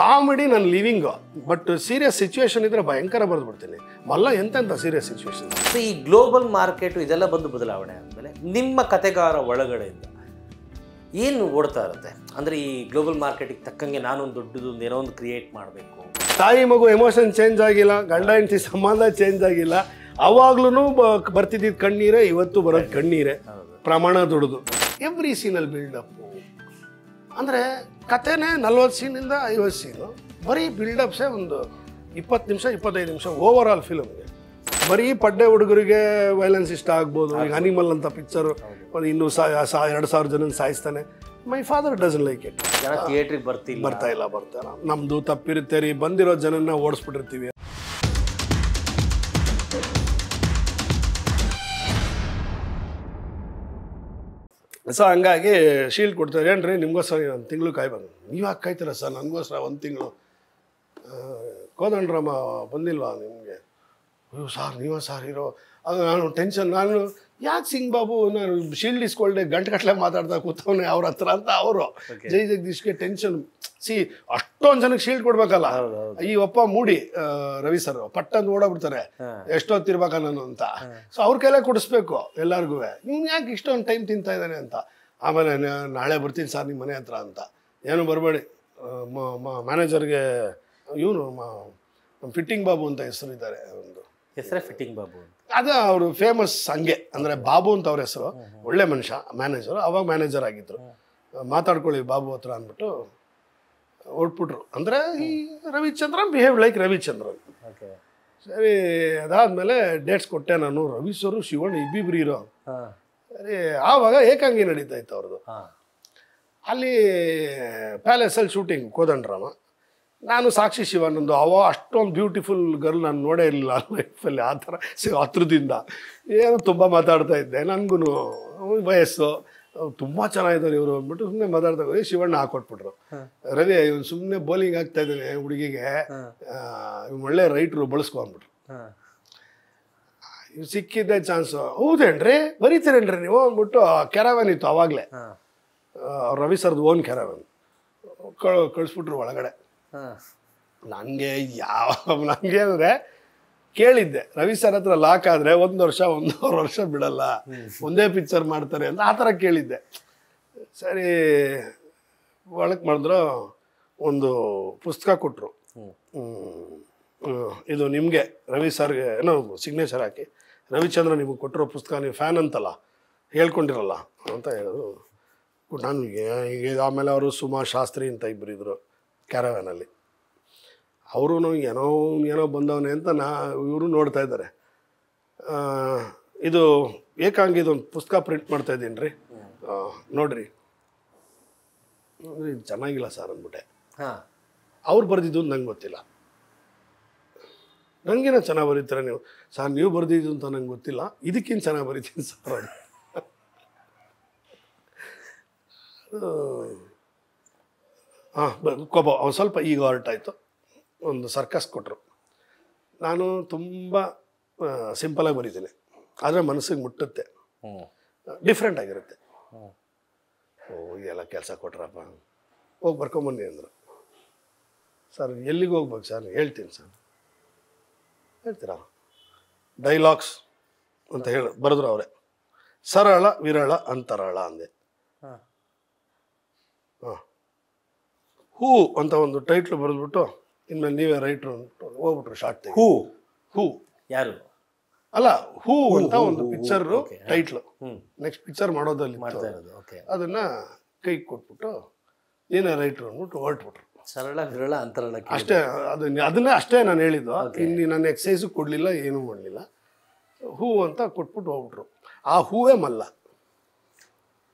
comedy ನನ್ನ living but serious situation ಇದ್ರೆ ಭಯಂಕರ ಬರೆದ್ಬಿಡ್ತೀನಿ ಮಲ್ಲ ಎಂತೆಂಥ ಸೀರಿಯಸ್ ಸಿಚುವೇಶನ್ ಈ ಗ್ಲೋಬಲ್ ಮಾರ್ಕೆಟು ಇದೆಲ್ಲ ಬಂದು ಬದಲಾವಣೆ ಆದಮೇಲೆ ನಿಮ್ಮ ಕತೆಗಾರ ಒಳಗಡೆಯಿಂದ ಏನು ಓಡ್ತಾ ಇರುತ್ತೆ ಅಂದರೆ ಈ ಗ್ಲೋಬಲ್ ಮಾರ್ಕೆಟಿಗೆ ತಕ್ಕಂಗೆ ನಾನೊಂದು ದೊಡ್ಡದು ಏನೋ ಒಂದು ಕ್ರಿಯೇಟ್ ಮಾಡಬೇಕು ತಾಯಿ ಮಗು ಎಮೋಷನ್ ಚೇಂಜ್ ಆಗಿಲ್ಲ ಗಂಡ ಹೆಂಡತಿ ಸಂಬಂಧ ಚೇಂಜ್ ಆಗಿಲ್ಲ ಅವಾಗ್ಲೂ ಬರ್ತಿದ್ದಿದ್ದ ಕಣ್ಣೀರೇ ಇವತ್ತು ಬರೋದು ಕಣ್ಣೀರೇ ಪ್ರಮಾಣ ದೊಡ್ಡದು ಎವ್ರಿ ಸೀನಲ್ಲಿ ಬಿಲ್ಡಪ್ಪು ಅಂದರೆ ಕಥೆನೇ ನಲ್ವತ್ತು ಸೀನಿಂದ ಐವತ್ತು ಸೀನು ಬರೀ ಬಿಲ್ಡಪ್ಸೇ ಒಂದು ಇಪ್ಪತ್ತು ನಿಮಿಷ ಇಪ್ಪತ್ತೈದು ನಿಮಿಷ ಓವರ್ ಆಲ್ ಫಿಲಮ್ಗೆ ಬರೀ ಪಡ್ಡೆ ಹುಡುಗರಿಗೆ ವೈಲೆನ್ಸ್ ಇಷ್ಟ ಆಗ್ಬೋದು ಈಗ ಅನಿಮಲ್ ಅಂತ ಪಿಕ್ಚರು ಒಂದು ಇನ್ನೂ ಸಾ ಎರಡು ಸಾವಿರ ಜನ ಸಾಯಿಸ್ತಾನೆ my father doesn't like it ಥಿಯೇಟ್ರಿಗೆ ಬರ್ತೀನಿ ಬರ್ತಾ ಇಲ್ಲ ಬರ್ತಾ ನಮ್ಮದು ತಪ್ಪಿರುತ್ತೆ ರೀ ಬಂದಿರೋ ಜನನ ಓಡಿಸ್ಬಿಟ್ಟಿರ್ತೀವಿ ಸೊ ಹಂಗಾಗಿ ಶೀಲ್ಡ್ ಕೊಡ್ತಾರೆ ಏನು ರೀ ನಿಮಗೋಸ್ಕರ ಒಂದು ತಿಂಗಳು ಕಾಯ್ಬಂದು ನೀವು ಯಾಕೆ ಕಾಯ್ತೀರ ಸರ್ ನನಗೋಸ್ಕರ ಒಂದು ತಿಂಗಳು ಕೋದಂಡ್ರಮ್ಮ ಬಂದಿಲ್ವಾ ನಿಮಗೆ ಅಯ್ಯೋ ಸಾರ್ ನೀವೋ ಸಾರ್ ಇರೋ ಅದು ನಾನು ಟೆನ್ಷನ್ ನಾನು ಯಾಕೆ ಸಿಂಗ್ ಬಾಬು ನಾನು ಶೀಲ್ಡ್ ಇಸ್ಕೊಳ್ಳೆ ಗಂಟೆ ಗಟ್ಟಲೆ ಮಾತಾಡ್ತಾ ಕೂತವನೇ ಅವ್ರ ಹತ್ರ ಅಂತ ಅವರು ಜೈ ಜಗದೀಶ್ಗೆ ಟೆನ್ಷನ್ ಸಿ ಅಷ್ಟೊಂದು ಜನಕ್ಕೆ ಶೀಲ್ಡ್ ಕೊಡ್ಬೇಕಲ್ಲ ಈ ಒಪ್ಪ ಮೂಡಿ ರವಿ ಸರ್ ಪಟ್ಟಂದು ಓಡಾಬಿಡ್ತಾರೆ ಎಷ್ಟೊತ್ತಿರ್ಬೇಕ ನಾನು ಅಂತ ಸೊ ಅವ್ರ ಕೈಲೇ ಕೊಡಿಸ್ಬೇಕು ಎಲ್ಲಾರ್ಗು ನೀವು ಯಾಕೆ ಇಷ್ಟೊಂದು ಟೈಮ್ ತಿಂತ ಇದ್ದಾನೆ ಅಂತ ಆಮೇಲೆ ನಾಳೆ ಬರ್ತೀನಿ ಸರ್ ನಿಮ್ಮ ಮನೆ ಹತ್ರ ಅಂತ ಏನು ಬರಬೇಡಿ ಮ್ಯಾನೇಜರ್ಗೆ ಇವನು ಫಿಟ್ಟಿಂಗ್ ಬಾಬು ಅಂತ ಹೆಸರು ಇದ್ದಾರೆ ಒಂದು ಹೆಸರೇ ಫಿಟ್ಟಿಂಗ್ ಬಾಬು ಅದು ಅವರು ಫೇಮಸ್ ಹಂಗೆ ಅಂದರೆ ಬಾಬು ಅಂತ ಅವ್ರ ಹೆಸರು ಒಳ್ಳೆ ಮನುಷ್ಯ ಮ್ಯಾನೇಜರು ಅವಾಗ ಮ್ಯಾನೇಜರ್ ಆಗಿದ್ರು ಮಾತಾಡ್ಕೊಳ್ಳಿ ಬಾಬು ಹತ್ರ ಅಂದ್ಬಿಟ್ಟು ಹೊರಟ್ಬಿಟ್ರು ಅಂದರೆ ಈ ರವಿಚಂದ್ರನ್ ಬಿಹೇವ್ ಲೈಕ್ ರವಿಚಂದ್ರನ್ ಸರಿ ಅದಾದಮೇಲೆ ಡೇಟ್ಸ್ ಕೊಟ್ಟೆ ನಾನು ರವಿ ಸರು ಶಿವಣ್ಣ ಇಬ್ಬಿಬ್ರು ಇರೋ ಸರಿ ಆವಾಗ ಏಕಾಂಗಿ ನಡೀತಾ ಇತ್ತು ಅವ್ರದ್ದು ಅಲ್ಲಿ ಪ್ಯಾಲೇಸಲ್ಲಿ ಶೂಟಿಂಗ್ ಕೋದಂಡ್ರಾಮ ನಾನು ಸಾಕ್ಷಿ ಶಿವಾನಂದು ಅವ ಅಷ್ಟೊಂದು ಬ್ಯೂಟಿಫುಲ್ ಗರ್ಲ್ ನಾನು ನೋಡೇ ಇರಲಿಲ್ಲ ಲೈಫಲ್ಲಿ ಆ ಥರ ಹತ್ರದಿಂದ ಏನೋ ತುಂಬ ಮಾತಾಡ್ತಾ ಇದ್ದೆ ನನಗೂ ವಯಸ್ಸು ತುಂಬ ಚೆನ್ನಾಗಿದ್ದಾರೆ ಇವರು ಅಂದ್ಬಿಟ್ಟು ಸುಮ್ಮನೆ ಮಾತಾಡ್ತಾ ಹೋಗಿ ಶಿವಣ್ಣ ಹಾಕೊಟ್ಬಿಟ್ರು ರವಿ ಇವ್ನು ಸುಮ್ಮನೆ ಬೌಲಿಂಗ್ ಆಗ್ತಾ ಇದ್ದಾನೆ ಹುಡುಗಿಗೆ ಇವ್ನು ಒಳ್ಳೆ ರೈಟ್ರು ಬಳಸ್ಕೊ ಅಂದ್ಬಿಟ್ರು ಇವ್ ಸಿಕ್ಕಿದ್ದ ಚಾನ್ಸು ಹೌದೇನ್ರಿ ಬರೀತೀರೇನ್ರಿ ನೀವು ಅಂದ್ಬಿಟ್ಟು ಕೆರವನ್ ಇತ್ತು ಅವಾಗಲೇ ರವಿ ಸರ್ದು ಓನ್ ಕೆರವನ್ ಕಳ್ ಕಳಿಸ್ಬಿಟ್ರು ಒಳಗಡೆ ನನಗೆ ಯಾವ ನಂಗೆ ಅಂದರೆ ಕೇಳಿದ್ದೆ ರವಿ ಸರ್ ಹತ್ರ ಲಾಕ್ ಆದರೆ ಒಂದು ವರ್ಷ ಒಂದೂವರೆ ವರ್ಷ ಬಿಡಲ್ಲ ಒಂದೇ ಪಿಕ್ಚರ್ ಮಾಡ್ತಾರೆ ಅಂತ ಆ ಥರ ಕೇಳಿದ್ದೆ ಸರಿ ಒಳಕ್ಕೆ ಮಾಡಿದ್ರು ಒಂದು ಪುಸ್ತಕ ಕೊಟ್ಟರು ಇದು ನಿಮಗೆ ರವಿ ಸರ್ಗೆ ಏನೋ ಸಿಗ್ನೇಚರ್ ಹಾಕಿ ರವಿಚಂದ್ರ ನಿಮಗೆ ಕೊಟ್ಟಿರೋ ಪುಸ್ತಕ ನೀವು ಫ್ಯಾನ್ ಅಂತಲ್ಲ ಹೇಳ್ಕೊಂಡಿರಲ್ಲ ಅಂತ ಹೇಳಿದ್ರು ನಾನು ಈಗ ಆಮೇಲೆ ಅವರು ಸುಮಾ ಶಾಸ್ತ್ರಿ ಅಂತ ಇಬ್ಬರಿದ್ರು ಕ್ಯಾರವ್ಯಾನಲ್ಲಿ ಅವರು ಏನೋ ಏನೋ ಬಂದವನೇ ಅಂತ ನಾ ಇವರು ನೋಡ್ತಾ ಇದ್ದಾರೆ ಇದು ಏಕಾಂಗಿ ಇದೊಂದು ಪುಸ್ತಕ ಪ್ರಿಂಟ್ ಮಾಡ್ತಾ ಇದ್ದೀನಿ ರೀ ನೋಡ್ರಿ ಇದು ಚೆನ್ನಾಗಿಲ್ಲ ಸರ್ ಅಂದ್ಬಿಟ್ಟೆ ಹಾಂ ಅವ್ರು ಬರೆದಿದ್ದು ಅಂತ ನಂಗೆ ಗೊತ್ತಿಲ್ಲ ನನಗೇನೋ ಚೆನ್ನಾಗಿ ಬರೀತೀರ ನೀವು ಸರ್ ನೀವು ಬರೆದಿದ್ದು ಅಂತ ನಂಗೆ ಗೊತ್ತಿಲ್ಲ ಇದಕ್ಕಿಂತ ಚೆನ್ನಾಗಿ ಬರೀತೀನಿ ಸರ್ ಹಾಂ ಕೊಬ್ಬ ಅವ್ನು ಸ್ವಲ್ಪ ಈಗ ಹೊರಟಾಯಿತು ಒಂದು ಸರ್ಕಸ್ ಕೊಟ್ಟರು ನಾನು ತುಂಬ ಸಿಂಪಲಾಗಿ ಬರೀತೀನಿ ಆದರೆ ಮನಸ್ಸಿಗೆ ಮುಟ್ಟುತ್ತೆ ಡಿಫ್ರೆಂಟ್ ಆಗಿರುತ್ತೆ ಓ ಎಲ್ಲ ಕೆಲಸ ಕೊಟ್ರಪ್ಪ ಹೋಗಿ ಬರ್ಕೊಂಬನ್ನಿ ಅಂದರು ಸರ್ ಎಲ್ಲಿಗೆ ಹೋಗ್ಬೇಕು ಸರ್ ಹೇಳ್ತೀನಿ ಸರ್ ಹೇಳ್ತೀರಾ ಡೈಲಾಗ್ಸ್ ಅಂತ ಹೇಳಿ ಬರೆದ್ರು ಅವರೇ ಸರಳ ವಿರಳ ಅಂತರಳ ಅಂದೆ ಹಾಂ ಹೂ ಅಂತ ಒಂದು ಟೈಟ್ಲು ಬರೆದ್ಬಿಟ್ಟು ಇನ್ಮೇಲೆ ನೀವೇ ರೈಟ್ರು ಹೋಗ್ಬಿಟ್ರು ಶಾರ್ಟ್ ಹೂ ಹೂ ಯಾರು ಅಲ್ಲ ಹೂ ಅಂತ ಒಂದು ಪಿಕ್ಚರ್ ಟೈಟ್ಲು ನೆಕ್ಸ್ಟ್ ಪಿಕ್ಚರ್ ಮಾಡೋದಲ್ಲಿ ಅದನ್ನ ಕೈ ಕೊಟ್ಬಿಟ್ಟು ನೀನೇ ರೈಟ್ರು ಅಂದ್ಬಿಟ್ಟು ಹೊರಟ್ಬಿಟ್ರು ಸರಳ ವಿರಳ ಅಂತರಳ ಅಷ್ಟೇ ಅದನ್ನ ಅದನ್ನೇ ಅಷ್ಟೇ ನಾನು ಹೇಳಿದ್ದು ಇಲ್ಲಿ ನಾನು ಎಕ್ಸೈಸ್ ಕೊಡಲಿಲ್ಲ ಏನೂ ಮಾಡಲಿಲ್ಲ ಹೂ ಅಂತ ಕೊಟ್ಬಿಟ್ಟು ಹೋಗ್ಬಿಟ್ರು ಆ ಹೂವೇ ಮಲ್ಲ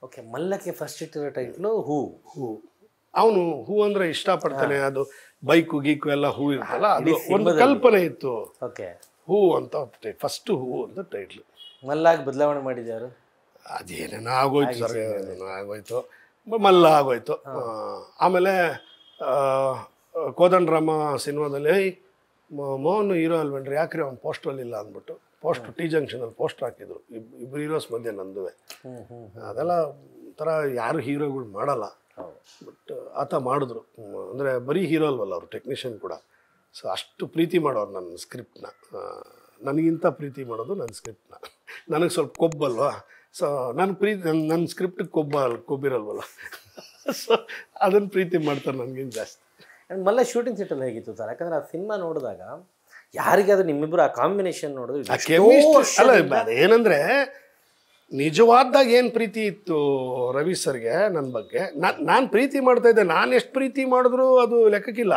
ಓಕೆ ಮಲ್ಲಕ್ಕೆ ಫಸ್ಟ್ ಇಟ್ಟಿರೋ ಟೈಟ್ಲು ಹೂ ಹೂ ಅವನು ಹೂ ಅಂದರೆ ಇಷ್ಟಪಡ್ತಾನೆ ಅದು ಬೈಕು ಗೀಕು ಎಲ್ಲ ಹೂ ಇರ್ತಲ್ಲ ಅದು ಒಂದು ಕಲ್ಪನೆ ಇತ್ತು ಓಕೆ ಹೂ ಅಂತ ಫಸ್ಟ್ ಹೂ ಅಂತ ಟೈಟ್ಲ್ ಮಲ್ಲಾಗಿ ಬದಲಾವಣೆ ಮಾಡಿದ್ಯಾರು ಅದೇನೇನೋ ಆಗೋಯ್ತು ಸರ್ ಏನೇನೋ ಆಗೋಯ್ತು ಮಲ್ಲ ಆಗೋಯ್ತು ಆಮೇಲೆ ಕೋದಂಡರಾಮ ಸಿನಿಮಾದಲ್ಲಿ ಮೋಹನ್ ಹೀರೋ ಅಲ್ವೇನ್ರಿ ಯಾಕ್ರಿ ಅವ್ನು ಪೋಸ್ಟ್ರಲ್ಲಿ ಇಲ್ಲ ಅಂದ್ಬಿಟ್ಟು ಪೋಸ್ಟ್ ಟಿ ಜಂಕ್ಷನಲ್ಲಿ ಪೋಸ್ಟ್ ಹಾಕಿದ್ರು ಇಬ್ಬರು ಹೀರೋಸ್ ಮಧ್ಯೆ ನಂದುವೆ ಅದೆಲ್ಲ ಒಂಥರ ಯಾರು ಹೀರೋಗಳು ಮಾಡಲ್ಲ ಬಟ್ ಆತ ಮಾಡಿದ್ರು ಅಂದರೆ ಬರೀ ಹೀರೋ ಅಲ್ವಲ್ಲ ಅವರು ಟೆಕ್ನಿಷಿಯನ್ ಕೂಡ ಸೊ ಅಷ್ಟು ಪ್ರೀತಿ ಮಾಡೋರು ನನ್ನ ಸ್ಕ್ರಿಪ್ಟ್ನ ನನಗಿಂತ ಪ್ರೀತಿ ಮಾಡೋದು ನನ್ನ ಸ್ಕ್ರಿಪ್ಟ್ನ ನನಗೆ ಸ್ವಲ್ಪ ಕೊಬ್ಬಲ್ವಾ ಸೊ ನನ್ನ ಪ್ರೀತಿ ನನ್ನ ನನ್ನ ಸ್ಕ್ರಿಪ್ಟ್ ಕೊಬ್ಬ ಕೊಬ್ಬಿರಲ್ವಲ್ಲ ಸೊ ಅದನ್ನು ಪ್ರೀತಿ ಮಾಡ್ತಾರೆ ನನಗಿಂತ ಜಾಸ್ತಿ ಮಲ್ಲ ಶೂಟಿಂಗ್ ಸೆಟ್ಟಲ್ಲಿ ಹೇಗಿತ್ತು ಸರ್ ಯಾಕಂದ್ರೆ ಆ ಸಿನಿಮಾ ನೋಡಿದಾಗ ಯಾರಿಗಾದ್ರೂ ನಿಮ್ಮಿಬ್ಬರು ಆ ಕಾಂಬಿನೇಷನ್ ನೋಡಿದ್ರೆ ಏನಂದರೆ ನಿಜವಾದಾಗ ಏನು ಪ್ರೀತಿ ಇತ್ತು ರವಿ ಸರ್ಗೆ ನನ್ನ ಬಗ್ಗೆ ನಾನು ಪ್ರೀತಿ ಮಾಡ್ತಾ ಇದ್ದೆ ನಾನು ಎಷ್ಟು ಪ್ರೀತಿ ಮಾಡಿದ್ರು ಅದು ಲೆಕ್ಕಕ್ಕಿಲ್ಲ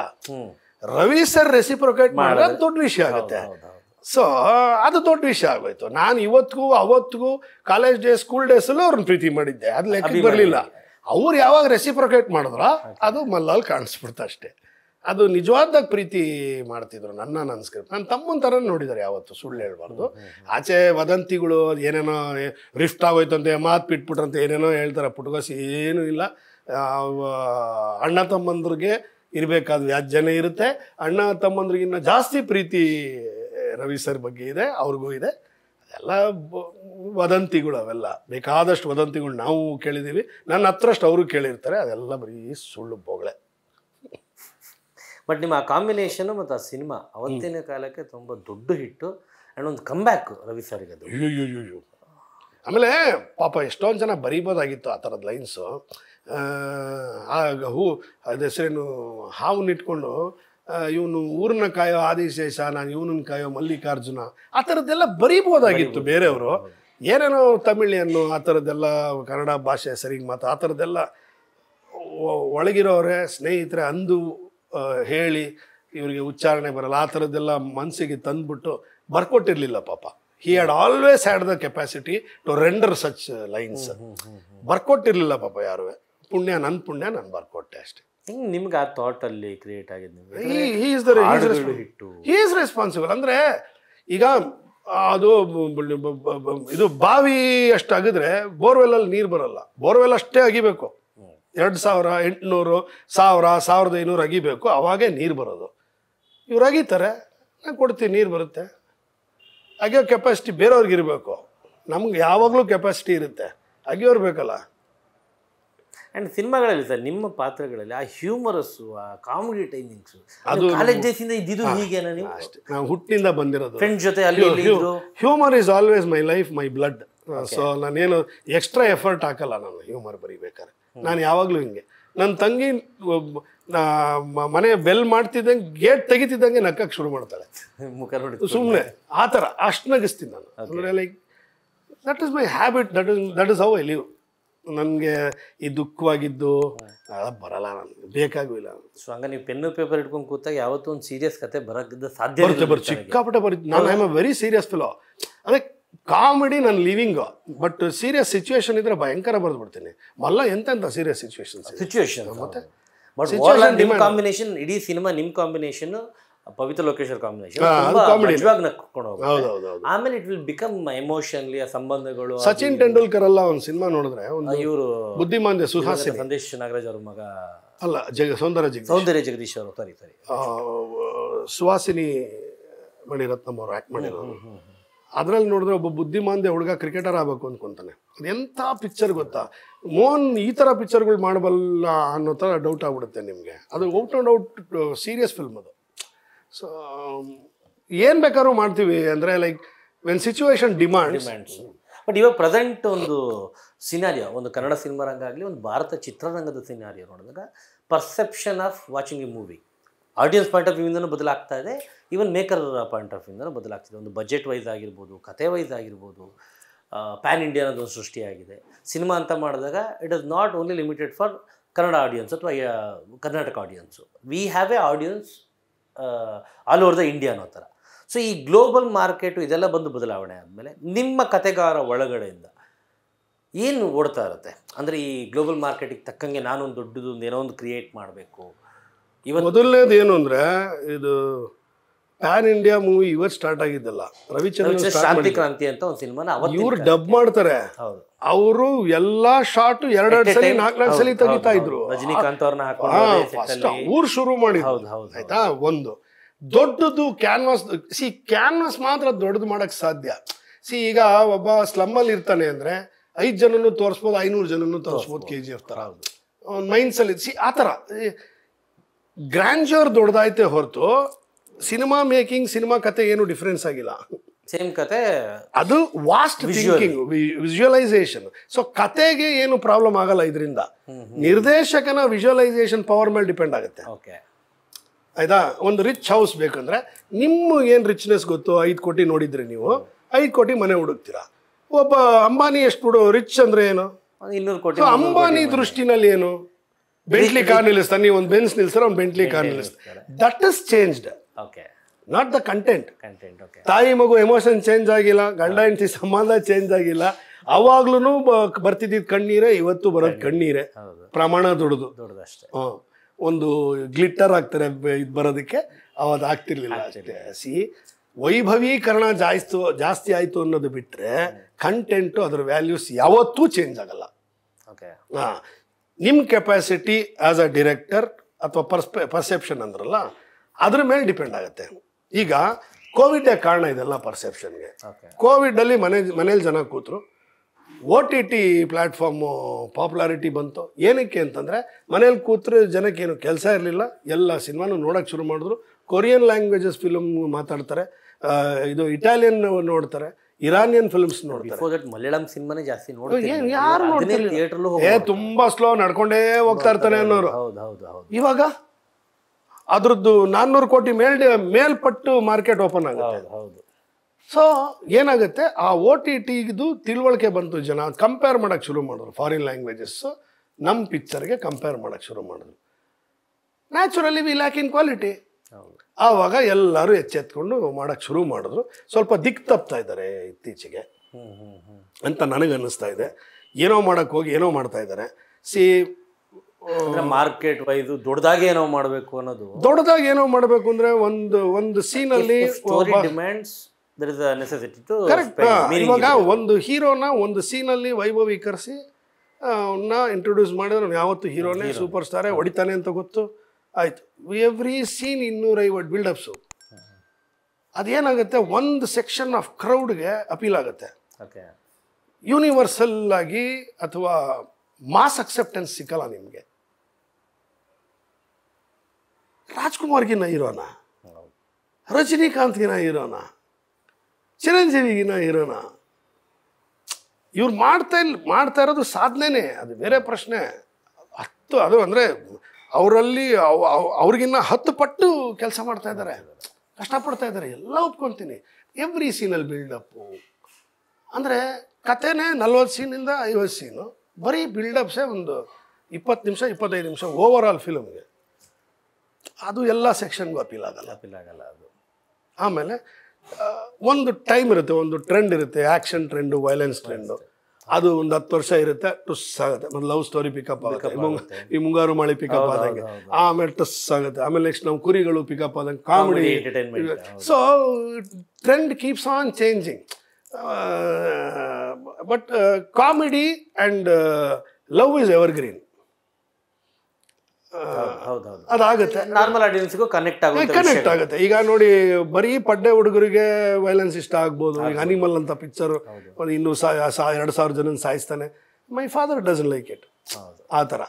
ರವಿ ಸರ್ ರೆಸಿಪ್ರೊಕೇಟ್ ಮಾಡೋದು ದೊಡ್ಡ ವಿಷಯ ಆಗುತ್ತೆ ಸೊ ಅದು ದೊಡ್ಡ ವಿಷಯ ಆಗೋಯ್ತು ನಾನು ಇವತ್ತಿಗೂ ಅವತ್ತಿಗೂ ಕಾಲೇಜ್ ಡೇ ಸ್ಕೂಲ್ ಡೇಸಲ್ಲೂ ಅವ್ರನ್ನ ಪ್ರೀತಿ ಮಾಡಿದ್ದೆ ಅದು ಲೆಕ್ಕ ಬರಲಿಲ್ಲ ಅವ್ರು ಯಾವಾಗ ರೆಸಿಪ್ರೊಕೇಟ್ ಮಾಡಿದ್ರ ಅದು ಮಲ್ಲಲ್ಲಿ ಕಾಣಿಸ್ಬಿಡ್ತು ಅಷ್ಟೇ ಅದು ನಿಜವಾದ ಪ್ರೀತಿ ಮಾಡ್ತಿದ್ರು ನನ್ನ ನನ್ನ ನನ್ನ ತಮ್ಮನ ಥರ ನೋಡಿದ್ದಾರೆ ಯಾವತ್ತು ಸುಳ್ಳು ಹೇಳ್ಬಾರ್ದು ಆಚೆ ವದಂತಿಗಳು ಏನೇನೋ ರಿಫ್ಟ್ ಆಗೋಯ್ತಂತೆ ಮಾತು ಬಿಟ್ಬಿಟ್ರಂತ ಏನೇನೋ ಹೇಳ್ತಾರೆ ಪುಟ್ಗಸಿ ಏನೂ ಇಲ್ಲ ಅಣ್ಣ ತಮ್ಮಂದ್ರಿಗೆ ಇರಬೇಕಾದ ವ್ಯಾಜ್ಯನೇ ಇರುತ್ತೆ ಅಣ್ಣ ತಮ್ಮಂದ್ರಿಗಿನ್ನ ಜಾಸ್ತಿ ಪ್ರೀತಿ ರವಿ ಸರ್ ಬಗ್ಗೆ ಇದೆ ಅವ್ರಿಗೂ ಇದೆ ಅದೆಲ್ಲ ವದಂತಿಗಳು ಅವೆಲ್ಲ ಬೇಕಾದಷ್ಟು ವದಂತಿಗಳು ನಾವು ಕೇಳಿದ್ದೀವಿ ನನ್ನ ಹತ್ರಷ್ಟು ಅವರು ಕೇಳಿರ್ತಾರೆ ಅದೆಲ್ಲ ಬರೀ ಸುಳ್ಳು ಬೊಗಳೆ ಬಟ್ ನಿಮ್ಮ ಆ ಕಾಂಬಿನೇಷನು ಮತ್ತು ಆ ಸಿನಿಮಾ ಅವತ್ತಿನ ಕಾಲಕ್ಕೆ ತುಂಬ ದೊಡ್ಡ ಹಿಟ್ಟು ಆ್ಯಂಡ್ ಒಂದು ಕಂಬ್ಯಾಕ್ ರವಿ ಸಾರಿಗೆ ಅದು ಅಯ್ಯೋ ಆಮೇಲೆ ಪಾಪ ಎಷ್ಟೊಂದು ಜನ ಬರೀಬೋದಾಗಿತ್ತು ಆ ಥರದ ಲೈನ್ಸು ಆಗ ಹೂ ಅದು ಹೆಸರೇನು ಹಾವನ್ನಿಟ್ಕೊಂಡು ಇವನು ಊರನ್ನ ಕಾಯೋ ಆದಿಶೇಷ ನಾನು ಇವನನ್ನ ಕಾಯೋ ಮಲ್ಲಿಕಾರ್ಜುನ ಆ ಥರದ್ದೆಲ್ಲ ಬರೀಬೋದಾಗಿತ್ತು ಬೇರೆಯವರು ಏನೇನೋ ತಮಿಳಿಯನ್ನು ಆ ಥರದ್ದೆಲ್ಲ ಕನ್ನಡ ಭಾಷೆ ಸರಿಗೆ ಮಾತು ಆ ಥರದ್ದೆಲ್ಲ ಒಳಗಿರೋರೆ ಸ್ನೇಹಿತರೆ ಅಂದು ಹೇಳಿ ಇವರಿಗೆ ಉಚ್ಚಾರಣೆ ಬರಲ್ಲ ಆ ಥರದ್ದೆಲ್ಲ ಮನಸ್ಸಿಗೆ ತಂದುಬಿಟ್ಟು ಬರ್ಕೊಟ್ಟಿರಲಿಲ್ಲ ಪಾಪ he had always had the capacity to render such lines ಬರ್ಕೊಟ್ಟಿರಲಿಲ್ಲ ಪಾಪ ಯಾರು ಪುಣ್ಯ ನನ್ನ ಪುಣ್ಯ ನಾನು ಬರ್ಕೊಟ್ಟೆ ಅಷ್ಟೇ ನಿಮ್ಗೆ ಆ ಥಾಟ್ ಅಲ್ಲಿ ಕ್ರಿಯೇಟ್ ಆಗಿದೆ ಹಿ ಈಸ್ ರೆಸ್ಪಾನ್ಸಿಬಲ್ ಅಂದರೆ ಈಗ ಅದು ಇದು ಬಾವಿ ಅಷ್ಟು ಬೋರ್ವೆಲ್ ಅಲ್ಲಿ ನೀರು ಬರಲ್ಲ ಬೋರ್ವೆಲ್ ಅಷ್ಟೇ ಅಗಿಬೇಕು ಎರಡು ಸಾವಿರ ಎಂಟುನೂರು ಸಾವಿರ ಸಾವಿರದ ಐನೂರು ಅಗಿಬೇಕು ಅವಾಗೇ ನೀರು ಬರೋದು ಇವ್ರು ಅಗೀತಾರೆ ನಾನು ಕೊಡ್ತೀನಿ ನೀರು ಬರುತ್ತೆ ಅಗಿಯೋ ಕೆಪಾಸಿಟಿ ಬೇರೆಯವ್ರಿಗೆ ಇರಬೇಕು ನಮ್ಗೆ ಯಾವಾಗಲೂ ಕೆಪಾಸಿಟಿ ಇರುತ್ತೆ ಅಗಿಯೋರು ಬೇಕಲ್ಲ ಆ್ಯಂಡ್ ಸಿನಿಮಾಗಳಲ್ಲಿ ಸರ್ ನಿಮ್ಮ ಪಾತ್ರಗಳಲ್ಲಿ ಆ ಹ್ಯೂಮರಸ್ಸು ಆ ಕಾಮಿಡಿ ಟೈಮಿಂಗ್ಸು ಅದು ಕಾಲೇಜ್ ಡೇಸಿಂದ ಇದ್ದಿದ್ದು ಹೀಗೆ ನೀವು ಅಷ್ಟೇ ಹುಟ್ಟಿನಿಂದ ಬಂದಿರೋದು ಫ್ರೆಂಡ್ ಜೊತೆ ಅಲ್ಲಿ humour is always my life my blood so ನಾನೇನು ಎಕ್ಸ್ಟ್ರಾ ಎಫರ್ಟ್ ಹಾಕಲ್ಲ ನಾನು ಹ್ಯೂಮರ್ ಬರೀಬೇಕಾದ್ರೆ ನಾನು ಯಾವಾಗಲೂ ಹಿಂಗೆ ನನ್ನ ತಂಗಿ ಮನೆ ಬೆಲ್ ಮಾಡ್ತಿದ್ದಂಗೆ ಗೇಟ್ ತೆಗಿತಿದ್ದಂಗೆ ನಕ್ಕಕ್ಕೆ ಶುರು ಮಾಡ್ತಾಳೆ ಸುಮ್ಮನೆ ಆ ಥರ ಅಷ್ಟು ನಗಿಸ್ತೀನಿ ನಾನು ಅಂದರೆ like that is my habit that is that is how I live ನನಗೆ ಈ ದುಃಖವಾಗಿದ್ದು ಬರಲ್ಲ ನನಗೆ ಬೇಕಾಗೂ ಇಲ್ಲ ಸೊ ಹಂಗೆ ನೀವು ಪೆನ್ನು ಪೇಪರ್ ಇಟ್ಕೊಂಡು ಕೂತಾಗ ಯಾವತ್ತೂ ಒಂದು ಸೀರಿಯಸ್ ಕತೆ ಬರೋಕ್ಕಿದ್ದ ಸಾಧ್ಯ ಬರುತ್ತೆ ಸಿಕ್ಕಾಪಟ್ಟೆ ಬರುತ್ತೆ ನಾನು I am very serious fellow ಅದಕ್ಕೆ ಕಾಮಿಡಿ ನನ್ನ ಲಿವಿಂಗ್ ಬಟ್ ಸೀರಿಯಸ್ ಸಿಚುವೇಶನ್ ಇದ್ರೆ ಭಯಂಕರ ಬರೆದು ಬಿಡ್ತೀನಿ ಮಲ್ಲ ಎಂತೆಂತ ಸೀರಿಯಸ್ ಸಿಚುವೇಶನ್ ಸಿಚುವೇಶನ್ ಮತ್ತೆ ಬಟ್ ನಿಮ್ಮ ಕಾಂಬಿನೇಷನ್ ಇಡೀ ಸಿನಿಮಾ ನಿಮ್ಮ ಕಾಂಬಿನೇಷನ್ ಪವಿತ್ರ ಲೋಕೇಶ್ವರ್ ಕಾಂಬಿನೇಷನ್ ಆಮೇಲೆ ಇಟ್ ವಿಲ್ ಬಿಕಮ್ ಎಮೋಷನ್ಲಿ ಸಂಬಂಧಗಳು ಸಚಿನ್ ತೆಂಡೂಲ್ಕರ್ ಅಲ್ಲ ಒಂದು ಸಿನಿಮಾ ನೋಡಿದ್ರೆ ಇವರು ಬುದ್ಧಿಮಾನ್ಯ ಸುಹಾಸಿ ಸಂದೇಶ್ ನಾಗರಾಜ್ ಅವ್ರ ಮಗ ಅಲ್ಲ ಜಗ ಸೌಂದರ್ಯ ಜಗದೀಶ್ ಸೌಂದರ್ಯ ಜಗದೀಶ್ ಅವರು ಸರಿ ಸರಿ ಸುಹಾಸಿನಿ ಮಣಿರತ್ನಂ ಅವರು ಆಕ್ಟ್ ಮಾಡಿರೋರು ಅದರಲ್ಲಿ ನೋಡಿದ್ರೆ ಒಬ್ಬ ಬುದ್ಧಿಮಾಂದೆ ಹುಡುಗ ಕ್ರಿಕೆಟರ್ ಆಗಬೇಕು ಅಂದ್ಕೊತಾನೆ ಎಂಥ ಪಿಕ್ಚರ್ ಗೊತ್ತಾ ಮೋಹನ್ ಈ ಥರ ಪಿಕ್ಚರ್ಗಳು ಮಾಡಬಲ್ಲ ಅನ್ನೋ ಥರ ಡೌಟ್ ಆಗ್ಬಿಡುತ್ತೆ ನಿಮಗೆ ಅದು out and out serious film ಅದು ಸೊ ಏನು ಬೇಕಾದ್ರೂ ಮಾಡ್ತೀವಿ ಅಂದರೆ like when situation demand but ಇವಾಗ ಪ್ರೆಸೆಂಟ್ ಒಂದು ಸಿನಾರಿಯೋ ಒಂದು ಕನ್ನಡ ಸಿನಿಮಾ ರಂಗ ಆಗಲಿ ಒಂದು ಭಾರತ ಚಿತ್ರರಂಗದ ಸಿನಾರಿಯೋ ನೋಡಿದಾಗ perception of watching a movie audience point of ವ್ಯೂಯಿಂದನೂ ಬದಲಾಗ್ತಾ ಇದೆ ಈವನ್ ಮೇಕರ್ ಪಾಯಿಂಟ್ ಆಫ್ ಬದಲಾಗ್ತಾ ಬದಲಾಗ್ತಿದೆ ಒಂದು ಬಜೆಟ್ ವೈಸ್ ಆಗಿರ್ಬೋದು ಕತೆ ವೈಸ್ ಆಗಿರ್ಬೋದು ಪ್ಯಾನ್ ಇಂಡಿಯಾ ಅನ್ನೋದೊಂದು ಸೃಷ್ಟಿಯಾಗಿದೆ ಸಿನಿಮಾ ಅಂತ ಮಾಡಿದಾಗ it is not only limited for Kannada audience ಅಥವಾ Karnataka audience we have a audience all over the India ಅನ್ನೋ ಥರ ಸೊ ಈ ಗ್ಲೋಬಲ್ ಮಾರ್ಕೆಟು ಇದೆಲ್ಲ ಬಂದು ಬದಲಾವಣೆ ಆದಮೇಲೆ ನಿಮ್ಮ ಕತೆಗಾರ ಒಳಗಡೆಯಿಂದ ಏನು ಓಡ್ತಾ ಇರುತ್ತೆ ಅಂದರೆ ಈ ಗ್ಲೋಬಲ್ ಮಾರ್ಕೆಟಿಗೆ ತಕ್ಕಂಗೆ ನಾನೊಂದು ದೊಡ್ಡದೊಂದು ಏನೋ ಒಂದು ಕ್ರಿಯೇಟ್ ಮಾಡಬೇಕು ಮೊದಲನೇದು ಏನು ಅಂದ್ರೆ ಇದು ಪ್ಯಾನ್ ಇಂಡಿಯಾ ಮೂವಿ ಇವತ್ತು ಸ್ಟಾರ್ಟ್ ಆಗಿದ್ದಲ್ಲ ರವಿಚಂದ್ರನ್ ಇವ್ರು ಡಬ್ ಮಾಡ್ತಾರೆ ಅವರು ಎಲ್ಲಾ ಶಾಟ್ ಎರಡೆರಡು ಸಲ ನಾಲ್ಕು ನಾಲ್ಕು ಸಲ ತೆಗಿತಾ ಇದ್ರು ರಜನಿಕಾಂತ್ ಅವ್ರನ್ನ ಊರು ಶುರು ಮಾಡಿ ಆಯ್ತಾ ಒಂದು ದೊಡ್ಡದು ಕ್ಯಾನ್ವಾಸ್ ಸಿ ಕ್ಯಾನ್ವಾಸ್ ಮಾತ್ರ ದೊಡ್ಡದು ಮಾಡಕ್ ಸಾಧ್ಯ ಸಿ ಈಗ ಒಬ್ಬ ಸ್ಲಮ್ಮಲ್ಲಿ ಇರ್ತಾನೆ ಅಂದ್ರೆ ಐದು ಜನನು ತೋರಿಸ್ಬೋದು ಐನೂರು ಜನನು ತೋರಿಸ್ಬೋದು ಕೆ ಜಿ ಎಫ್ ತರ ಮೈನ್ಸ್ ಅಲ್ಲಿ ಸಿ ಆ ಥರ ಗ್ರ್ಯಾಂಡ್ಜರ್ ದೊಡ್ಡದಾಯ್ತೆ ಹೊರತು ಸಿನಿಮಾ ಮೇಕಿಂಗ್ ಸಿನಿಮಾ ಕತೆ ಏನು ಡಿಫ್ರೆನ್ಸ್ ಆಗಿಲ್ಲ ಸೇಮ್ ಕತೆ ಅದು ವಾಸ್ಟ್ ಥಿಂಕಿಂಗ್ ವಿಜುವಲೈಸೇಷನ್ ಸೊ ಕತೆಗೆ ಏನು ಪ್ರಾಬ್ಲಮ್ ಆಗಲ್ಲ ಇದರಿಂದ ನಿರ್ದೇಶಕನ ವಿಜುವಲೈಸೇಷನ್ ಪವರ್ ಮೇಲೆ ಡಿಪೆಂಡ್ ಆಗುತ್ತೆ ಆಯ್ತಾ ಒಂದು ರಿಚ್ ಹೌಸ್ ಬೇಕಂದ್ರೆ ನಿಮ್ಮ ಏನು ರಿಚ್ನೆಸ್ ಗೊತ್ತು ಐದು ಕೋಟಿ ನೋಡಿದ್ರಿ ನೀವು ಐದು ಕೋಟಿ ಮನೆ ಹುಡುಕ್ತೀರಾ ಒಬ್ಬ ಅಂಬಾನಿ ಎಷ್ಟು ರಿಚ್ ಅಂದ್ರೆ ಏನು ಕೋಟಿ ಅಂಬಾನಿ ದೃಷ್ಟಿನಲ್ಲಿ ಏನು ಬೆಂಟ್ಲಿ ಕಾರ್ ನಿಲ್ಲಿಸ್ತಾನೆ ನೀವು ಒಂದು ಬೆನ್ಸ್ ನಿಲ್ಲಿಸ್ತಾರೆ ಒಂದು ಬೆಂಟ್ಲಿ ಕಾರ್ ನಿಲ್ಲಿಸ್ತಾರೆ that is changed okay not the content content okay ತಾಯಿ ಮಗು ಎಮೋಷನ್ ಚೇಂಜ್ ಆಗಿಲ್ಲ ಗಂಡ ಹೆಂಡತಿ ಸಂಬಂಧ ಚೇಂಜ್ ಆಗಿಲ್ಲ ಅವಾಗ್ಲೂ ಬರ್ತಿದ್ದ ಕಣ್ಣೀರೇ ಇವತ್ತು ಬರೋದು ಕಣ್ಣೀರೇ ಪ್ರಮಾಣ ದೊಡ್ಡದು ದೊಡ್ಡದಷ್ಟೇ ಒಂದು ಗ್ಲಿಟ್ಟರ್ ಆಗ್ತಾರೆ ಇದು ಬರೋದಕ್ಕೆ ಅವಾಗ ಆಗ್ತಿರ್ಲಿಲ್ಲ ಸಿ ವೈಭವೀಕರಣ ಜಾಸ್ತಿ ಜಾಸ್ತಿ ಆಯಿತು ಅನ್ನೋದು ಬಿಟ್ಟರೆ ಕಂಟೆಂಟು ಅದರ ವ್ಯಾಲ್ಯೂಸ್ ಯಾವತ್ತೂ ಚೇಂಜ್ ಆಗಲ್ಲ ಓಕೆ ಹಾಂ ನಿಮ್ಮ ಕೆಪಾಸಿಟಿ ಆ್ಯಸ್ ಅ ಡಿರೆಕ್ಟರ್ ಅಥವಾ ಪರ್ಸ್ಪೆ ಪರ್ಸೆಪ್ಷನ್ ಅಂದ್ರಲ್ಲ ಅದ್ರ ಮೇಲೆ ಡಿಪೆಂಡ್ ಆಗುತ್ತೆ ಈಗ ಕೋವಿಡ್ ಕಾರಣ ಇದೆಲ್ಲ ಪರ್ಸೆಪ್ಷನ್ಗೆ ಕೋವಿಡಲ್ಲಿ ಮನೆ ಮನೇಲಿ ಜನ ಕೂತರು O T T platform popularity ಬಂತು ಏನಕ್ಕೆ ಅಂತಂದರೆ ಮನೇಲಿ ಕೂತ್ರೆ ಜನಕ್ಕೇನು ಕೆಲಸ ಇರಲಿಲ್ಲ ಎಲ್ಲ ಸಿನಿಮಾನು ನೋಡೋಕ್ಕೆ ಶುರು ಮಾಡಿದ್ರು ಕೊರಿಯನ್ ಲ್ಯಾಂಗ್ವೇಜಸ್ ಫಿಲಮ್ ಮಾತಾಡ್ತಾರೆ ಇದು ಇಟಾಲಿಯನ್ ನೋಡ್ತಾರೆ ಇರಾನಿಯನ್ ಫಿಲ್ಮ್ಸ್ ನೋಡ್ತಾರೆ ಮಲಯಾಳಂ ಸಿನಿಮಾನೇ ಜಾಸ್ತಿ ನೋಡ್ತಾರೆ ತುಂಬಾ ಸ್ಲೋ ನಡ್ಕೊಂಡೇ ಹೋಗ್ತಾ ಇರ್ತಾನೆ ಅನ್ನೋರು ಇವಾಗ ಅದ್ರದ್ದು ನಾನ್ನೂರು ಕೋಟಿ ಮೇಲ್ ಮೇಲ್ಪಟ್ಟು ಮಾರ್ಕೆಟ್ ಓಪನ್ ಆಗುತ್ತೆ ಹೌದು ಸೊ ಏನಾಗುತ್ತೆ ಆ ಓ ಟಿ ಟಿದು ತಿಳುವಳಿಕೆ ಬಂತು ಜನ ಕಂಪೇರ್ ಮಾಡೋಕೆ ಶುರು ಮಾಡಿದ್ರು ಫಾರಿನ್ ಲ್ಯಾಂಗ್ವೇಜಸ್ ನಮ್ಮ ಪಿಕ್ಚರ್ಗೆ ಕಂಪೇರ್ ಮಾಡೋಕೆ ಶುರು ಮಾಡಿದ್ರು naturally we lack in quality ಆವಾಗ ಎಲ್ಲರೂ ಎಚ್ಚೆತ್ಕೊಂಡು ಮಾಡೋಕ್ಕೆ ಶುರು ಮಾಡಿದ್ರು ಸ್ವಲ್ಪ ದಿಕ್ ತಪ್ತಾ ಇದ್ದಾರೆ ಇತ್ತೀಚೆಗೆ ಅಂತ ನನಗನ್ನಿಸ್ತಾ ಇದೆ ಏನೋ ಮಾಡೋಕ್ಕೆ ಹೋಗಿ ಏನೋ ಮಾಡ್ತಾ ಇದ್ದಾರೆ ಸಿ ಮಾರ್ಕೆಟ್ ವೈದು ದೊಡ್ಡದಾಗಿ ಏನೋ ಮಾಡಬೇಕು ಅನ್ನೋದು ದೊಡ್ಡದಾಗಿ ಏನೋ ಮಾಡಬೇಕು ಅಂದರೆ ಒಂದು ಒಂದು ಸೀನಲ್ಲಿ ಡಿಮ್ಯಾಂಡ್ಸ್ ಇವಾಗ ಒಂದು ಹೀರೋನ ಒಂದು ಸೀನಲ್ಲಿ ವೈಭವೀಕರಿಸಿ ಅವನ್ನ ಇಂಟ್ರೊಡ್ಯೂಸ್ ಮಾಡಿದ್ರೆ ಯಾವತ್ತು ಹೀರೋನೇ ಸೂಪರ್ ಸ್ಟಾರೇ ಹೊಡಿತಾನೆ ಅಂತ ಗೊತ್ತು ಆಯ್ತು ಎವ್ರಿ ಸೀನ್ ಇನ್ನೂರೈವತ್ತು ಬಿಲ್ಡಪ್ಸು ಅದೇನಾಗುತ್ತೆ ಒಂದು ಸೆಕ್ಷನ್ ಆಫ್ ಕ್ರೌಡ್ಗೆ ಅಪೀಲ್ ಆಗುತ್ತೆ ಯೂನಿವರ್ಸಲ್ ಆಗಿ ಅಥವಾ ಮಾಸ್ ಅಕ್ಸೆಪ್ಟೆನ್ಸ್ ಸಿಕ್ಕಲ್ಲ ನಿಮಗೆ ರಾಜ್ಕುಮಾರ್ಗಿನ ಇರೋಣ ರಜನಿಕಾಂತ್ಗಿನ ಇರೋಣ ಚಿರಂಜೀವಿಗಿನ ಇರೋಣ ಇವ್ರು ಮಾಡ್ತಾ ಇಲ್ಲ ಮಾಡ್ತಾ ಇರೋದು ಸಾಧನೆನೇ ಅದು ಬೇರೆ ಪ್ರಶ್ನೆ ಹತ್ತು ಅದು ಅಂದರೆ ಅವರಲ್ಲಿ ಅವ್ರಿಗಿನ್ನ ಹತ್ತು ಪಟ್ಟು ಕೆಲಸ ಮಾಡ್ತಾ ಇದ್ದಾರೆ ಕಷ್ಟಪಡ್ತಾ ಇದ್ದಾರೆ ಎಲ್ಲ ಒಪ್ಕೊಳ್ತೀನಿ ಎವ್ರಿ ಸೀನಲ್ಲಿ ಬಿಲ್ಡಪ್ಪು ಅಂದರೆ ಕಥೆನೇ ನಲ್ವತ್ತು ಸೀನಿಂದ ಐವತ್ತು ಸೀನು ಬರೀ ಬಿಲ್ಡಪ್ಸೇ ಒಂದು ಇಪ್ಪತ್ತು ನಿಮಿಷ ಇಪ್ಪತ್ತೈದು ನಿಮಿಷ ಓವರ್ ಆಲ್ ಫಿಲಮ್ಗೆ ಅದು ಎಲ್ಲ ಸೆಕ್ಷನ್ಗೂ ಅಪೀಲ್ ಆಗಲ್ಲ ಅಪೀಲ್ ಆಗಲ್ಲ ಅದು ಆಮೇಲೆ ಒಂದು ಟೈಮ್ ಇರುತ್ತೆ ಒಂದು ಟ್ರೆಂಡ್ ಇರುತ್ತೆ ಆ್ಯಕ್ಷನ್ ಟ್ರೆಂಡು ವೈಲೆನ್ಸ್ ಟ್ರೆಂಡು ಅದು ಒಂದು ಹತ್ತು ವರ್ಷ ಇರುತ್ತೆ ಟುಸ್ ಆಗುತ್ತೆ ಒಂದು ಲವ್ ಸ್ಟೋರಿ ಪಿಕಪ್ ಆಗುತ್ತೆ ಈ ಮುಂಗಾರು ಮಳೆ ಪಿಕಪ್ ಆದಂಗೆ ಆಮೇಲೆ ಟುಸ್ ಆಗುತ್ತೆ ಆಮೇಲೆ ನೆಕ್ಸ್ಟ್ ನಾವು ಕುರಿಗಳು ಪಿಕಪ್ ಆದಂಗೆ comedy so trend keeps on changing but comedy and love is evergreen ಅದಾಗುತ್ತೆ ನಾರ್ಮಲ್ ಆಡಿಯನ್ಸ್ಗೂ ಕನೆಕ್ಟ್ ಆಗುತ್ತೆ ಕನೆಕ್ಟ್ ಆಗುತ್ತೆ ಈಗ ನೋಡಿ ಬರೀ ಪಡ್ಡೆ ಹುಡುಗರಿಗೆ ವೈಲೆನ್ಸ್ ಇಷ್ಟ ಆಗ್ಬೋದು ಈಗ ಅನಿಮಲ್ ಅಂತ ಪಿಕ್ಚರ್ ಒಂದು ಇನ್ನೂ ಎರಡು ಸಾವಿರ ಜನ ಸಾಯಿಸ್ತಾನೆ my father doesn't like it ಆ ಥರ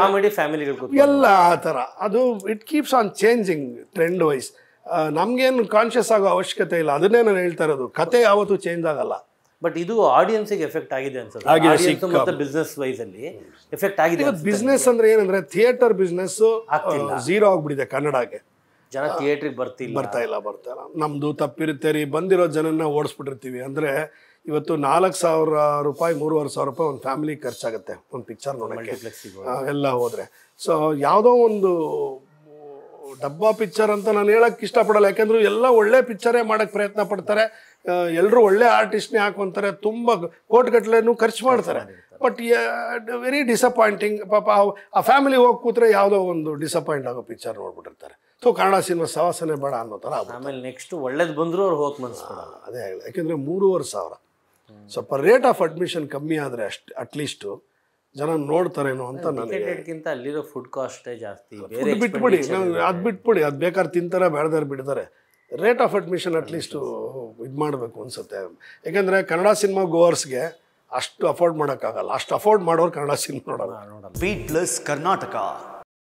ಕಾಮಿಡಿ ಎಲ್ಲ ಆ ಥರ ಅದು it keeps on changing trend wise ನಮಗೇನು ಕಾನ್ಷಿಯಸ್ ಆಗೋ ಅವಶ್ಯಕತೆ ಇಲ್ಲ ಅದನ್ನೇ ನಾನು ಹೇಳ್ತಾ ಇರೋದು ಕತೆ ಯಾವತ್ತೂ ಚೇಂಜ್ ಆಗಲ್ಲ ಬಟ್ ಇದು ಆಡಿಯನ್ಸಿಗೆ ಎಫೆಕ್ಟ್ ಆಗಿದೆ ಅನ್ಸುತ್ತೆ ಮತ್ತೆ ಬಿಸ್ನೆಸ್ ವೈಸ್ ಅಲ್ಲಿ ಎಫೆಕ್ಟ್ ಆಗಿದೆ ಬಿಸ್ನೆಸ್ ಅಂದ್ರೆ ಏನಂದ್ರೆ ಥಿಯೇಟರ್ ಬಿಸ್ನೆಸ್ ಝೀರೋ ಆಗ್ಬಿಟ್ಟಿದೆ ಕನ್ನಡಕ್ಕೆ ಜನ ಥಿಯೇಟರ್ ಬರ್ತಿಲ್ಲ ಬರ್ತಾ ಇಲ್ಲ ಬರ್ತಾ ಇಲ್ಲ ನಮ್ದು ತಪ್ಪಿರುತ್ತೆ ರೀ ಬಂದಿರೋ ಜನನ್ನ ಓಡಿಸ್ಬಿಟ್ಟಿರ್ತೀವಿ ಅಂದ್ರೆ ಇವತ್ತು ನಾಲ್ಕು ಸಾವಿರ ರೂಪಾಯಿ ಮೂರುವರೆ ಸಾವಿರ ರೂಪಾಯಿ ಒಂದು ಫ್ಯಾಮಿಲಿ ಖರ್ಚಾಗುತ್ತೆ ಒಂದು ಪಿಕ್ಚರ್ ನೋಡೋಕ್ಕೆ ಎಲ್ಲ ಹೋದ್ರೆ ಸೊ ಯಾವುದೋ ಒಂದು ಡಬ್ಬಾ ಪಿಕ್ಚರ್ ಅಂತ ನಾನು ಹೇಳೋಕೆ ಇಷ್ಟಪಡಲ್ಲ ಯಾಕಂದ್ರೆ ಎಲ್ಲ ಒಳ್ಳೆ ಪಿಕ್ಚರೇ ಮಾಡಕ್ ಪ್ರಯತ್ನ ಪಡ್ತಾರೆ ಎಲ್ಲರೂ ಒಳ್ಳೆ ಆರ್ಟಿಸ್ಟ್ನೇ ಹಾಕೊಂತಾರೆ ತುಂಬ ಕೋಟ್ಗಟ್ಲೆನೂ ಖರ್ಚು ಮಾಡ್ತಾರೆ ಬಟ್ ವೆರಿ ಡಿಸಪಾಯಿಂಟಿಂಗ್ ಪಾಪ ಆ ಫ್ಯಾಮಿಲಿ ಹೋಗಿ ಕೂತ್ರೆ ಯಾವುದೋ ಒಂದು ಡಿಸಪಾಯಿಂಟ್ ಆಗೋ ಪಿಕ್ಚರ್ ನೋಡ್ಬಿಟ್ಟಿರ್ತಾರೆ ಸೊ ಕನ್ನಡ ಸಿನಿಮಾ ಸವಾಸನೆ ಬೇಡ ಅನ್ನೋ ಥರ ಆಮೇಲೆ ನೆಕ್ಸ್ಟ್ ಒಳ್ಳೇದು ಬಂದರೂ ಅವ್ರು ಹೋಗಿ ಮನಸ್ಸು ಅದೇ ಯಾಕೆಂದರೆ ಮೂರುವರೆ ಸಾವಿರ ಸ್ವಲ್ಪ ರೇಟ್ ಆಫ್ ಅಡ್ಮಿಷನ್ ಕಮ್ಮಿ ಆದರೆ ಅಷ್ಟು ಅಟ್ಲೀಸ್ಟು ಜನ ನೋಡ್ತಾರೇನೋ ಅಂತ ನನಗೆ ಅಲ್ಲಿರೋ ಫುಡ್ ಕಾಸ್ಟೇ ಜಾಸ್ತಿ ಬಿಟ್ಬಿಡಿ ಅದು ಬಿಟ್ಬಿಡಿ ಅದು ಬೇಕಾದ್ರೆ ತಿಂತಾರೆ ಬೇಡದಾರು ಬಿಡ್ತಾರೆ ರೇಟ್ ಆಫ್ ಅಡ್ಮಿಷನ್ ಅಟ್ಲೀಸ್ಟು ಇದು ಮಾಡಬೇಕು ಅನಿಸುತ್ತೆ ಯಾಕೆಂದರೆ ಕನ್ನಡ ಸಿನಿಮಾ ಗೋವರ್ಸ್ಗೆ ಅಷ್ಟು ಅಫೋರ್ಡ್ ಮಾಡೋಕ್ಕಾಗಲ್ಲ ಅಷ್ಟು ಅಫೋರ್ಡ್ ಮಾಡೋರು ಕನ್ನಡ ಸಿನಿಮಾ ನೋಡೋಣ ನೋಡೋಣ ಪ್ಲಸ್ ಕರ್ನಾಟಕ